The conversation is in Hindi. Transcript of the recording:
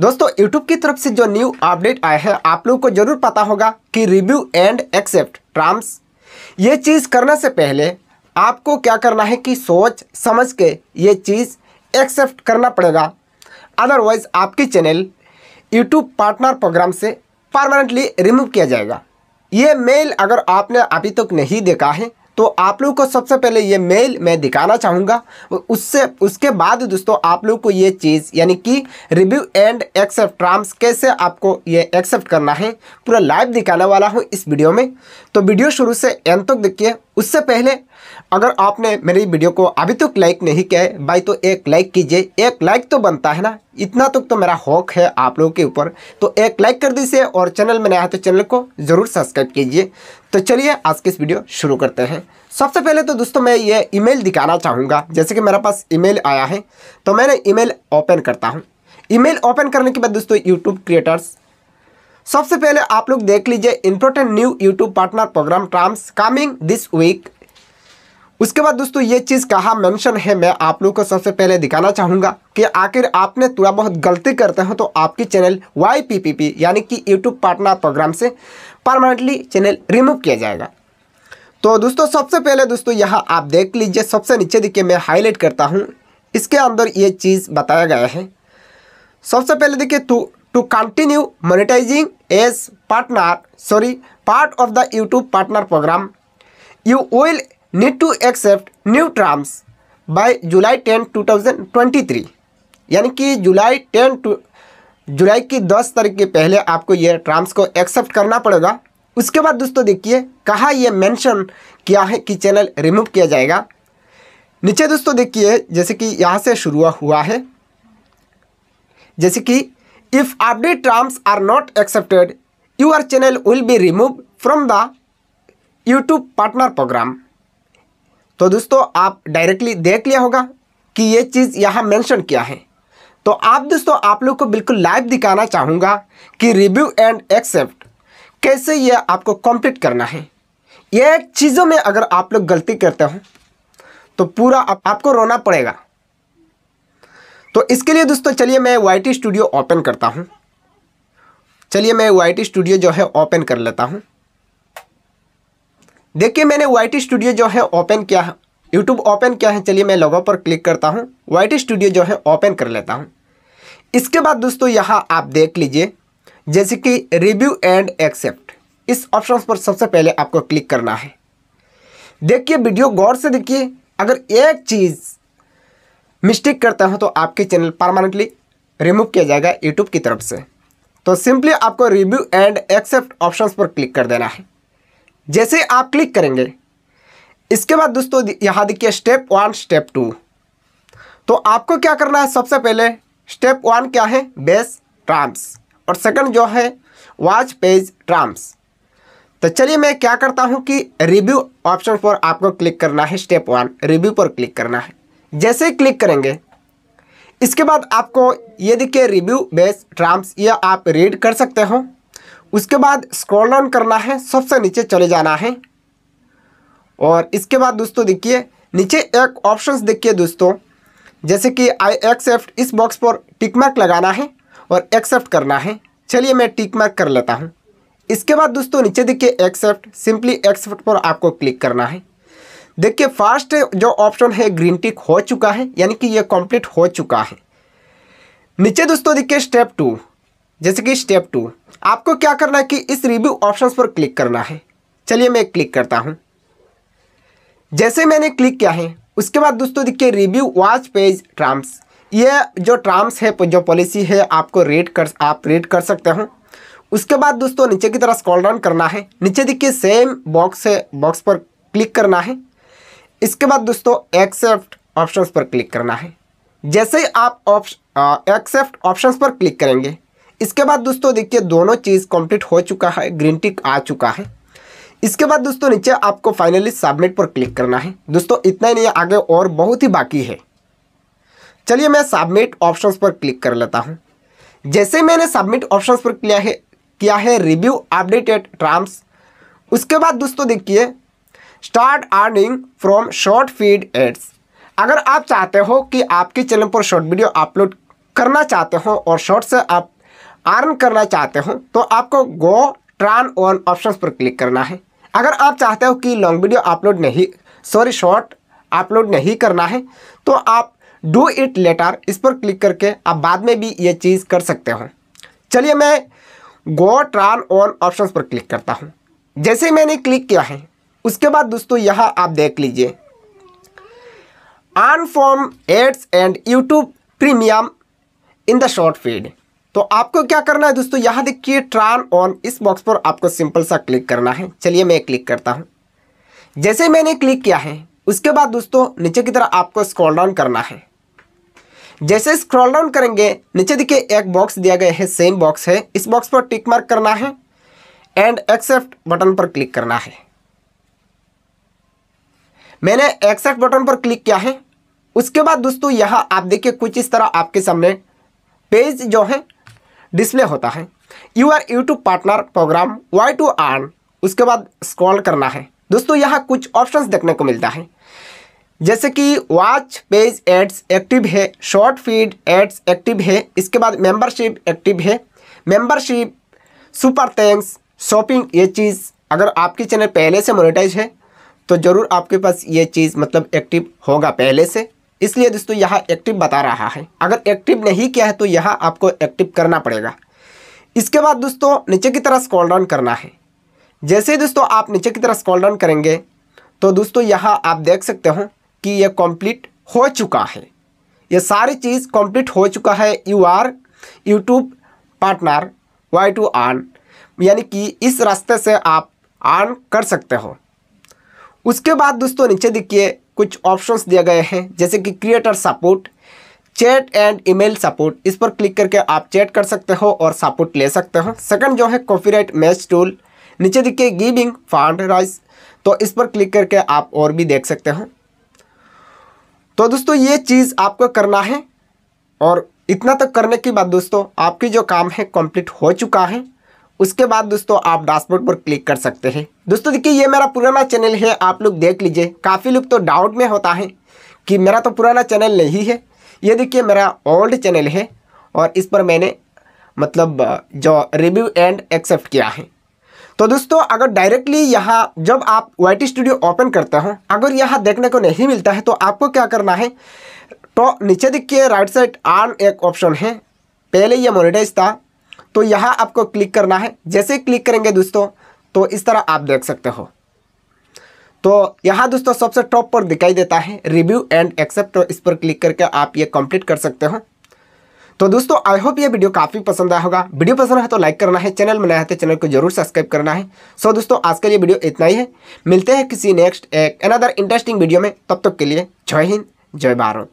दोस्तों YouTube की तरफ से जो न्यू अपडेट आया है आप लोगों को जरूर पता होगा कि रिव्यू एंड एक्सेप्ट ट्राम्स ये चीज़ करने से पहले आपको क्या करना है कि सोच समझ के ये चीज़ एक्सेप्ट करना पड़ेगा अदरवाइज आपकी चैनल YouTube पार्टनर प्रोग्राम से परमानेंटली रिमूव किया जाएगा ये मेल अगर आपने अभी तक नहीं देखा है तो आप लोग को सबसे पहले ये मेल मैं दिखाना चाहूँगा उससे उसके बाद दोस्तों आप लोग को ये चीज़ यानी कि रिव्यू एंड एक्सेप्ट ट्राम्स कैसे आपको ये एक्सेप्ट करना है पूरा लाइव दिखाने वाला हूँ इस वीडियो में तो वीडियो शुरू से एंड तक देखिए उससे पहले अगर आपने मेरी वीडियो को अभी तक लाइक नहीं किया है भाई तो एक लाइक कीजिए एक लाइक तो बनता है ना इतना तक तो, मेरा हॉक है आप लोगों के ऊपर तो एक लाइक कर दीजिए और चैनल में नया है तो चैनल को ज़रूर सब्सक्राइब कीजिए तो चलिए आज की इस वीडियो शुरू करते हैं सबसे पहले तो दोस्तों मैं ये ईमेल दिखाना चाहूँगा जैसे कि मेरे पास ईमेल आया है तो मैंने ईमेल ओपन करता हूँ ईमेल ओपन करने के बाद दोस्तों यूट्यूब क्रिएटर्स सबसे पहले आप लोग देख लीजिए important new YouTube partner program terms coming this week उसके बाद दोस्तों ये चीज़ कहाँ मेंशन है मैं आप लोगों को सबसे पहले दिखाना चाहूँगा कि आखिर आपने थोड़ा बहुत गलती करते हो तो आपकी चैनल वाई पी पी पी यानी कि यूट्यूब पार्टनर प्रोग्राम से परमानेंटली चैनल रिमूव किया जाएगा तो दोस्तों सबसे पहले दोस्तों यहाँ आप देख लीजिए सबसे नीचे देखिए मैं हाईलाइट करता हूँ इसके अंदर ये चीज़ बताया गया है सबसे पहले देखिए to to continue monetising as partner sorry part of the YouTube partner program you will need to accept new terms by July ten two thousand twenty three यानी कि जुलाई टेन टू जुलाई की दस तारीख के पहले आपको ये टर्म्स को एक्सेप्ट करना पड़ेगा उसके बाद दोस्तों देखिए कहाँ ये मेंशन किया है कि चैनल रिमूव किया जाएगा नीचे दोस्तों देखिए जैसे कि यहाँ से शुरू हुआ है जैसे कि if update terms are not accepted your channel will be remove from the YouTube partner program तो दोस्तों आप डायरेक्टली देख लिया होगा कि ये चीज़ यहाँ मेंशन किया है तो आप दोस्तों आप लोग को बिल्कुल लाइव दिखाना चाहूँगा कि रिव्यू एंड एक्सेप्ट कैसे ये आपको कंप्लीट करना है ये चीज़ों में अगर आप लोग गलती करते हो तो पूरा आप, आपको रोना पड़ेगा तो इसके लिए दोस्तों चलिए मैं वाई स्टूडियो ओपन करता हूँ चलिए मैं वाई स्टूडियो जो है ओपन कर लेता हूँ देखिए मैंने वाइट स्टूडियो जो है ओपन किया है यूट्यूब ओपन किया है चलिए मैं लोगों पर क्लिक करता हूँ वाइट स्टूडियो जो है ओपन कर लेता हूँ इसके बाद दोस्तों यहाँ आप देख लीजिए जैसे कि रिव्यू एंड एक्सेप्ट इस ऑप्शन पर सबसे पहले आपको क्लिक करना है देखिए वीडियो गौर से देखिए अगर एक चीज़ मिस्टेक करता हूँ तो आपके चैनल परमानेंटली रिमूव किया जाएगा यूट्यूब की तरफ से तो सिंपली आपको रिव्यू एंड एक्सेप्ट ऑप्शंस पर क्लिक कर देना है जैसे आप क्लिक करेंगे इसके बाद दोस्तों यहाँ देखिए स्टेप वन स्टेप टू तो आपको क्या करना है सबसे पहले स्टेप वन क्या है बेस ट्राम्स और सेकंड जो है वॉच पेज ट्राम्स तो चलिए मैं क्या करता हूँ कि रिव्यू ऑप्शन पर आपको क्लिक करना है स्टेप वन रिव्यू पर क्लिक करना है जैसे ही क्लिक करेंगे इसके बाद आपको ये देखिए रिव्यू बेस ट्राम्स ये आप रीड कर सकते हो उसके बाद स्क्रॉल डाउन करना है सबसे नीचे चले जाना है और इसके बाद दोस्तों देखिए नीचे एक ऑप्शंस देखिए दोस्तों जैसे कि आई एक्सेप्ट इस बॉक्स पर टिक मार्क लगाना है और एक्सेप्ट करना है चलिए मैं टिक मार्क कर लेता हूँ इसके बाद दोस्तों नीचे देखिए एक्सेप्ट सिंपली एक्सेप्ट पर आपको क्लिक करना है देखिए फास्ट जो ऑप्शन है ग्रीन टिक हो चुका है यानी कि ये कंप्लीट हो चुका है नीचे दोस्तों देखिए स्टेप टू जैसे कि स्टेप टू आपको क्या करना है कि इस रिव्यू ऑप्शंस पर क्लिक करना है चलिए मैं क्लिक करता हूँ जैसे मैंने क्लिक किया है उसके बाद दोस्तों देखिए रिव्यू वॉच पेज ट्राम्स ये जो ट्राम्स है जो पॉलिसी है आपको रेड कर आप रेड कर सकते हो उसके बाद दोस्तों नीचे की तरह स्कॉल डाउन करना है नीचे देखिए सेम बॉक्स है बॉक्स पर क्लिक करना है इसके बाद दोस्तों एक्सेप्ट ऑप्शंस पर क्लिक करना है जैसे ही आप ऑप्श एक्सेप्ट ऑप्शंस पर क्लिक करेंगे इसके बाद दोस्तों देखिए दोनों चीज़ कंप्लीट हो चुका है ग्रीन टिक आ चुका है इसके बाद दोस्तों नीचे आपको फाइनली सबमिट पर क्लिक करना है दोस्तों इतना ही नहीं आगे और बहुत ही बाकी है चलिए मैं सबमिट ऑप्शंस पर क्लिक कर लेता हूँ जैसे मैंने सबमिट ऑप्शन पर किया है किया है रिव्यू अपडेटेड ट्राम्स उसके बाद दोस्तों देखिए start earning from short feed ads अगर आप चाहते हो कि आपके चैनल पर शॉर्ट वीडियो अपलोड करना चाहते हो और शॉर्ट से आप अर्न करना चाहते हो तो आपको गो ट्रान ऑन ऑप्शंस पर क्लिक करना है अगर आप चाहते हो कि लॉन्ग वीडियो अपलोड नहीं सॉरी शॉर्ट अपलोड नहीं करना है तो आप डू इट लेटर इस पर क्लिक करके आप बाद में भी ये चीज़ कर सकते हो चलिए मैं गो ट्रान ऑन ऑप्शन पर क्लिक करता हूँ जैसे मैंने क्लिक किया है उसके बाद दोस्तों यहाँ आप देख लीजिए अनफॉर्म ads and YouTube premium in the short feed तो आपको क्या करना है दोस्तों यहाँ देखिए ट्रायल ऑन इस बॉक्स पर आपको सिंपल सा क्लिक करना है चलिए मैं क्लिक करता हूँ जैसे मैंने क्लिक किया है उसके बाद दोस्तों नीचे की तरह आपको स्क्रॉल डाउन करना है जैसे स्क्रॉल डाउन करेंगे नीचे देखिए एक बॉक्स दिया गया है सेम बॉक्स है इस बॉक्स पर टिक मार्क करना है एंड एक्सेप्ट बटन पर क्लिक करना है मैंने एक्सेप्ट बटन पर क्लिक किया है उसके बाद दोस्तों यहाँ आप देखिए कुछ इस तरह आपके सामने पेज जो है डिस्प्ले होता है you are YouTube partner program way to earn उसके बाद स्क्रॉल करना है दोस्तों यहाँ कुछ ऑप्शंस देखने को मिलता है जैसे कि वॉच पेज एड्स एक्टिव है शॉर्ट फीड एड्स एक्टिव है इसके बाद मेंबरशिप एक्टिव है मेंबरशिप सुपर थैंक्स शॉपिंग ये चीज़ अगर आपके चैनल पहले से मोनेटाइज है तो ज़रूर आपके पास ये चीज़ मतलब एक्टिव होगा पहले से इसलिए दोस्तों यहाँ एक्टिव बता रहा है अगर एक्टिव नहीं किया है तो यहाँ आपको एक्टिव करना पड़ेगा इसके बाद दोस्तों नीचे की तरह स्कॉल डाउन करना है जैसे दोस्तों आप नीचे की तरह स्कॉल डाउन करेंगे तो दोस्तों यहाँ आप देख सकते हो कि यह कंप्लीट हो चुका है ये सारी चीज़ कंप्लीट हो चुका है you are YouTube partner way to earn यानी कि इस रास्ते से आप आर्न कर सकते हो उसके बाद दोस्तों नीचे देखिए कुछ ऑप्शंस दिए गए हैं जैसे कि creator support chat and email support इस पर क्लिक करके आप चैट कर सकते हो और सपोर्ट ले सकते हो सेकंड जो है कॉपीराइट मैच टूल नीचे दिखे गिविंग फंड राइज तो इस पर क्लिक करके आप और भी देख सकते हो तो दोस्तों ये चीज़ आपको करना है और इतना तक करने के बाद दोस्तों आपकी जो काम है कंप्लीट हो चुका है उसके बाद दोस्तों आप डैशबोर्ड पर क्लिक कर सकते हैं दोस्तों देखिए ये मेरा पुराना चैनल है आप लोग देख लीजिए काफ़ी लोग तो डाउट में होता है कि मेरा तो पुराना चैनल नहीं है ये देखिए मेरा ओल्ड चैनल है और इस पर मैंने मतलब जो रिव्यू एंड एक्सेप्ट किया है तो दोस्तों अगर डायरेक्टली यहाँ जब आप वाई स्टूडियो ओपन करते हो अगर यहाँ देखने को नहीं मिलता है तो आपको क्या करना है तो नीचे देखिए राइट साइड आन एक ऑप्शन है पहले ये मोनिटाइज था तो यहाँ आपको क्लिक करना है जैसे क्लिक करेंगे दोस्तों तो इस तरह आप देख सकते हो तो यहाँ दोस्तों सबसे टॉप पर दिखाई देता है रिव्यू एंड एक्सेप्ट तो इस पर क्लिक करके आप ये कंप्लीट कर सकते हो तो दोस्तों आई होप ये वीडियो काफ़ी पसंद आया होगा वीडियो पसंद है तो लाइक करना है चैनल बनाया है तो चैनल को जरूर सब्सक्राइब करना है सो so, दोस्तों आज का ये वीडियो इतना ही है मिलते हैं किसी नेक्स्ट एक अनदर इंटरेस्टिंग वीडियो में तब तक तो के लिए जय हिंद जय भारत